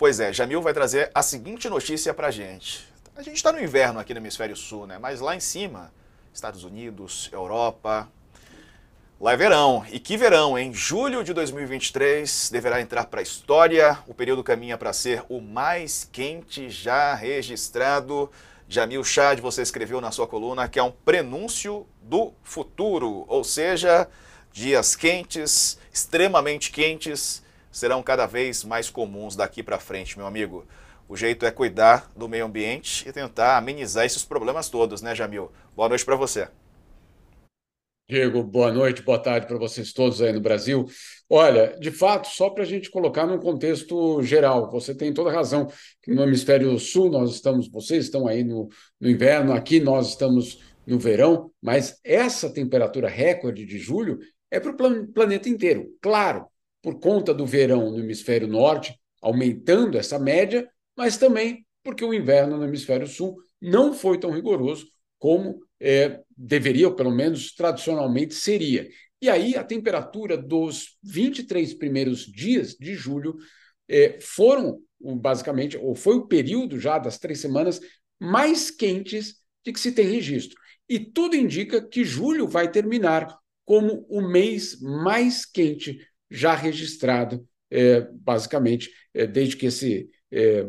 Pois é, Jamil vai trazer a seguinte notícia para gente. A gente está no inverno aqui no hemisfério sul, né? Mas lá em cima, Estados Unidos, Europa, Lá é verão, e que verão, em julho de 2023 deverá entrar para a história. O período caminha para ser o mais quente já registrado. Jamil Chad, você escreveu na sua coluna que é um prenúncio do futuro, ou seja, dias quentes, extremamente quentes serão cada vez mais comuns daqui para frente, meu amigo. O jeito é cuidar do meio ambiente e tentar amenizar esses problemas todos, né, Jamil? Boa noite para você. Diego, boa noite, boa tarde para vocês todos aí no Brasil. Olha, de fato, só para a gente colocar num contexto geral, você tem toda a razão que no hemisfério sul nós estamos, vocês estão aí no, no inverno, aqui nós estamos no verão, mas essa temperatura recorde de julho é para o plan planeta inteiro. Claro, por conta do verão no hemisfério norte, aumentando essa média, mas também porque o inverno no hemisfério sul não foi tão rigoroso como é, deveria, ou pelo menos tradicionalmente seria. E aí a temperatura dos 23 primeiros dias de julho é, foram basicamente, ou foi o período já das três semanas mais quentes de que se tem registro. E tudo indica que julho vai terminar como o mês mais quente já registrado, é, basicamente, é, desde que esse, é,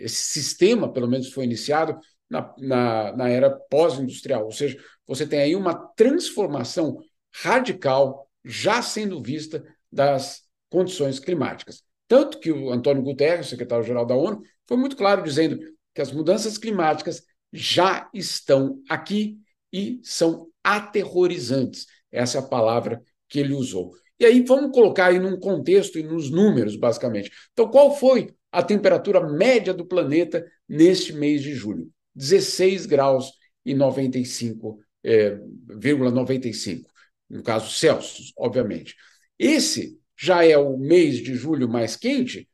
esse sistema, pelo menos, foi iniciado na, na, na era pós-industrial. Ou seja, você tem aí uma transformação radical já sendo vista das condições climáticas. Tanto que o Antônio Guterres, secretário-geral da ONU, foi muito claro dizendo que as mudanças climáticas já estão aqui e são aterrorizantes. Essa é a palavra que ele usou. E aí vamos colocar aí num contexto e nos números, basicamente. Então, qual foi a temperatura média do planeta neste mês de julho? 16 graus e 95, é, 95 no caso Celsius, obviamente. Esse já é o mês de julho mais quente,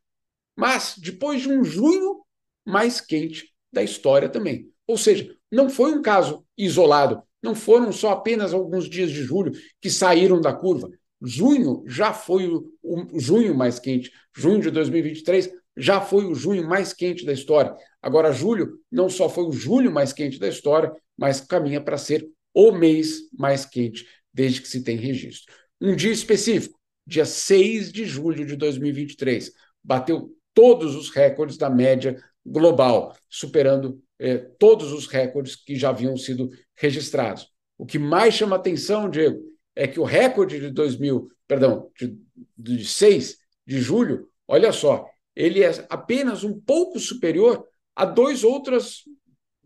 mas depois de um junho mais quente da história também. Ou seja, não foi um caso isolado, não foram só apenas alguns dias de julho que saíram da curva, Junho já foi o, o junho mais quente. Junho de 2023 já foi o junho mais quente da história. Agora, julho não só foi o julho mais quente da história, mas caminha para ser o mês mais quente desde que se tem registro. Um dia específico, dia 6 de julho de 2023, bateu todos os recordes da média global, superando eh, todos os recordes que já haviam sido registrados. O que mais chama atenção, Diego, é que o recorde de 2000, perdão, de, de 6 de julho, olha só, ele é apenas um pouco superior a dois outros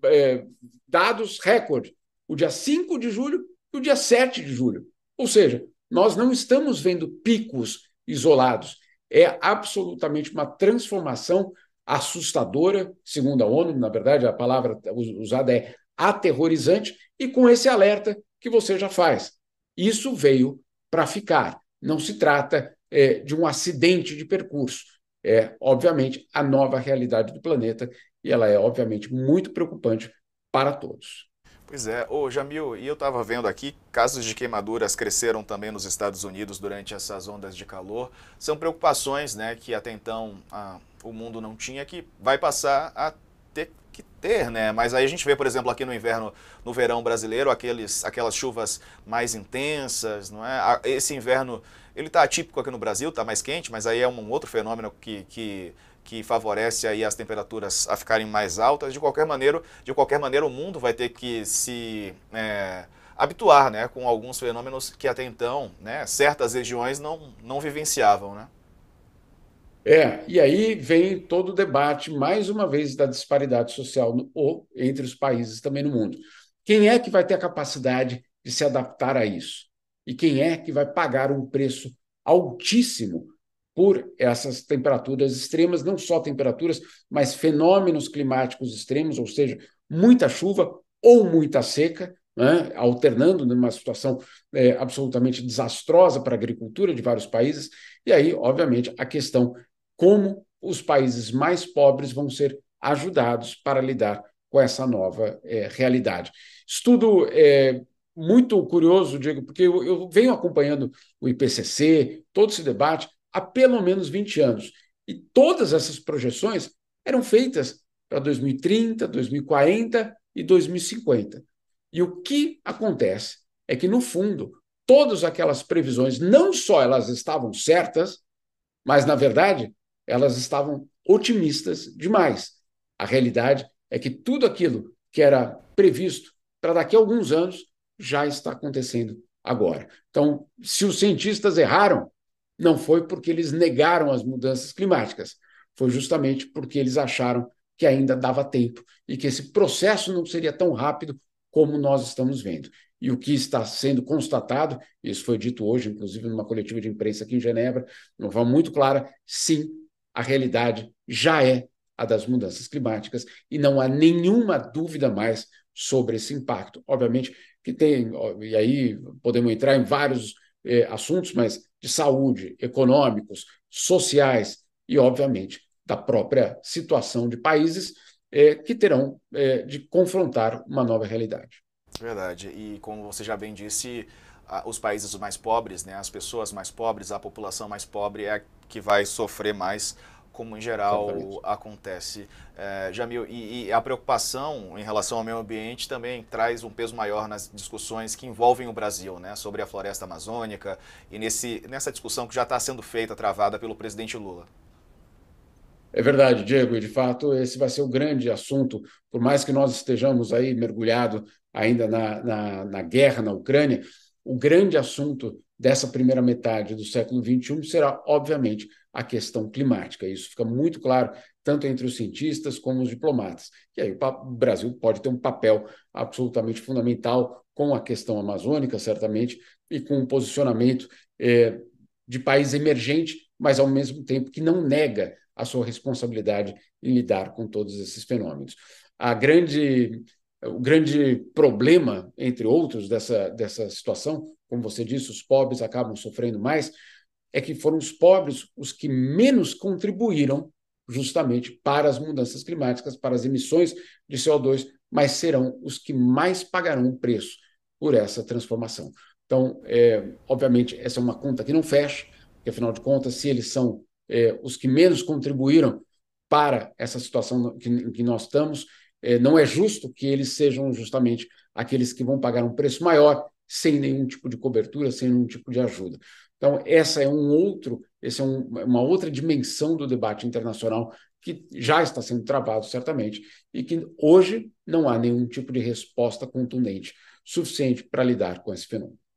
é, dados recorde, o dia 5 de julho e o dia 7 de julho. Ou seja, nós não estamos vendo picos isolados. É absolutamente uma transformação assustadora, segundo a ONU, na verdade a palavra usada é aterrorizante, e com esse alerta que você já faz. Isso veio para ficar. Não se trata é, de um acidente de percurso. É, obviamente, a nova realidade do planeta e ela é, obviamente, muito preocupante para todos. Pois é, ô Jamil, e eu estava vendo aqui, casos de queimaduras cresceram também nos Estados Unidos durante essas ondas de calor. São preocupações né, que até então a, ah, o mundo não tinha, que vai passar a ter que ter, né? Mas aí a gente vê, por exemplo, aqui no inverno, no verão brasileiro, aqueles, aquelas chuvas mais intensas, não é? Esse inverno, ele está atípico aqui no Brasil, está mais quente, mas aí é um outro fenômeno que, que, que favorece aí as temperaturas a ficarem mais altas. De qualquer maneira, de qualquer maneira o mundo vai ter que se... É, habituar, né, com alguns fenômenos que até então, né, certas regiões não, não vivenciavam, né? É, e aí vem todo o debate, mais uma vez, da disparidade social no, ou entre os países também no mundo. Quem é que vai ter a capacidade de se adaptar a isso? E quem é que vai pagar um preço altíssimo por essas temperaturas extremas, não só temperaturas, mas fenômenos climáticos extremos, ou seja, muita chuva ou muita seca, né, alternando numa situação é, absolutamente desastrosa para a agricultura de vários países. E aí, obviamente, a questão como os países mais pobres vão ser ajudados para lidar com essa nova é, realidade. Estudo é, muito curioso, Diego, porque eu, eu, venho acompanhando o IPCC, todo esse debate, há pelo menos 20 anos. E todas essas projeções eram feitas para 2030, 2040 e 2050. E o que acontece é que, no fundo, todas aquelas previsões, não só elas estavam certas, mas, na verdade, elas estavam otimistas demais. A realidade é que tudo aquilo que era previsto para daqui a alguns anos já está acontecendo agora. Então, se os cientistas erraram, não foi porque eles negaram as mudanças climáticas, foi justamente porque eles acharam que ainda dava tempo e que esse processo não seria tão rápido como nós estamos vendo. E o que está sendo constatado, isso foi dito hoje, inclusive numa coletiva de imprensa aqui em Genebra, de uma forma muito clara, sim, a realidade já é a das mudanças climáticas e não há nenhuma dúvida mais sobre esse impacto. Obviamente que tem, e aí podemos entrar em vários eh, assuntos, mas de saúde, econômicos, sociais e, obviamente, da própria situação de países eh, que terão eh, de confrontar uma nova realidade. Verdade. E como você já bem disse, os países mais pobres, né, as pessoas mais pobres, a população mais pobre é a que vai sofrer mais, como em geral Exatamente. acontece. É, Jamil, e, e, a preocupação em relação ao meio ambiente também traz um peso maior nas discussões que envolvem o Brasil, né, sobre a floresta amazônica e nesse, nessa discussão que já está sendo feita, travada pelo presidente Lula. É verdade, Diego, e de fato esse vai ser o grande assunto, por mais que nós estejamos aí mergulhado ainda na, na, na guerra na Ucrânia, o grande assunto dessa primeira metade do século XXI será, obviamente, a questão climática. Isso fica muito claro, tanto entre os cientistas como os diplomatas. E aí o Brasil pode ter um papel absolutamente fundamental com a questão amazônica, certamente, e com o um posicionamento é, de país emergente, mas ao mesmo tempo que não nega a sua responsabilidade em lidar com todos esses fenômenos. A grande o grande problema, entre outros, dessa, dessa situação, como você disse, os pobres acabam sofrendo mais, é que foram os pobres os que menos contribuíram justamente para as mudanças climáticas, para as emissões de CO2, mas serão os que mais pagarão o preço por essa transformação. Então, é, obviamente, essa é uma conta que não fecha, porque afinal de contas, se eles são é, os que menos contribuíram para essa situação que, em que nós estamos, é, não é justo que eles sejam justamente aqueles que vão pagar um preço maior sem nenhum tipo de cobertura, sem nenhum tipo de ajuda. Então, essa é um outro, essa é um, uma outra dimensão do debate internacional que já está sendo travado certamente e que hoje não há nenhum tipo de resposta contundente suficiente para lidar com esse fenômeno.